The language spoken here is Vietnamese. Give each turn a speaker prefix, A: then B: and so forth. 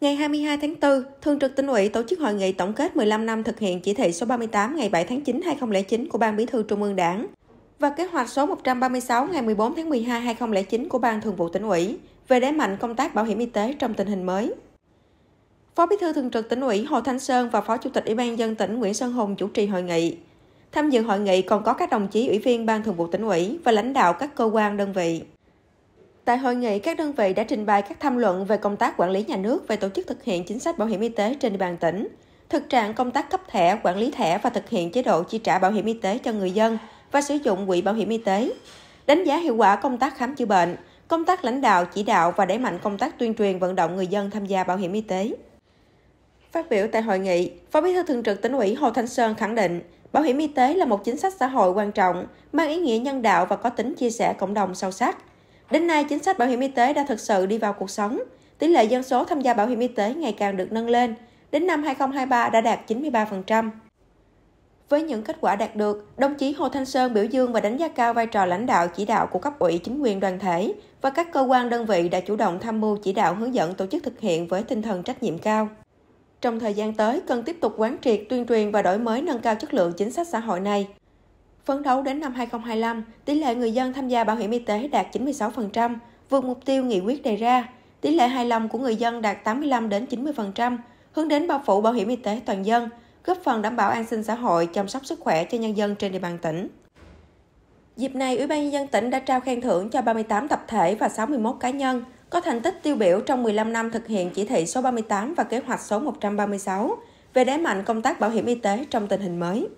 A: Ngày 22 tháng 4, Thường trực tỉnh ủy tổ chức hội nghị tổng kết 15 năm thực hiện chỉ thị số 38 ngày 7 tháng 9 2009 của Ban Bí thư Trung ương Đảng và kế hoạch số 136 ngày 14 tháng 12 2009 của Ban Thường vụ tỉnh ủy về đẩy mạnh công tác bảo hiểm y tế trong tình hình mới. Phó Bí thư Thường trực tỉnh ủy Hồ Thanh Sơn và Phó Chủ tịch Ủy ban dân tỉnh Nguyễn Sơn Hùng chủ trì hội nghị. Tham dự hội nghị còn có các đồng chí ủy viên Ban Thường vụ tỉnh ủy và lãnh đạo các cơ quan đơn vị. Tại hội nghị, các đơn vị đã trình bày các tham luận về công tác quản lý nhà nước về tổ chức thực hiện chính sách bảo hiểm y tế trên địa bàn tỉnh, thực trạng công tác cấp thẻ, quản lý thẻ và thực hiện chế độ chi trả bảo hiểm y tế cho người dân và sử dụng quỹ bảo hiểm y tế, đánh giá hiệu quả công tác khám chữa bệnh, công tác lãnh đạo, chỉ đạo và đẩy mạnh công tác tuyên truyền vận động người dân tham gia bảo hiểm y tế. Phát biểu tại hội nghị, Phó Bí thư Thường trực tỉnh ủy Hồ Thanh Sơn khẳng định, bảo hiểm y tế là một chính sách xã hội quan trọng, mang ý nghĩa nhân đạo và có tính chia sẻ cộng đồng sâu sắc – Đến nay, chính sách bảo hiểm y tế đã thực sự đi vào cuộc sống. Tỷ lệ dân số tham gia bảo hiểm y tế ngày càng được nâng lên, đến năm 2023 đã đạt 93%. Với những kết quả đạt được, đồng chí Hồ Thanh Sơn biểu dương và đánh giá cao vai trò lãnh đạo chỉ đạo của cấp ủy chính quyền đoàn thể và các cơ quan đơn vị đã chủ động tham mưu chỉ đạo hướng dẫn tổ chức thực hiện với tinh thần trách nhiệm cao. Trong thời gian tới, cần tiếp tục quán triệt, tuyên truyền và đổi mới nâng cao chất lượng chính sách xã hội này, Phấn đấu đến năm 2025, tỷ lệ người dân tham gia bảo hiểm y tế đạt 96%, vượt mục tiêu nghị quyết đề ra. Tỷ lệ hài lòng của người dân đạt 85 đến 90%, hướng đến bao phủ bảo hiểm y tế toàn dân, góp phần đảm bảo an sinh xã hội, chăm sóc sức khỏe cho nhân dân trên địa bàn tỉnh. Dịp này, Ủy ban nhân dân tỉnh đã trao khen thưởng cho 38 tập thể và 61 cá nhân có thành tích tiêu biểu trong 15 năm thực hiện chỉ thị số 38 và kế hoạch số 136 về đẩy mạnh công tác bảo hiểm y tế trong tình hình mới.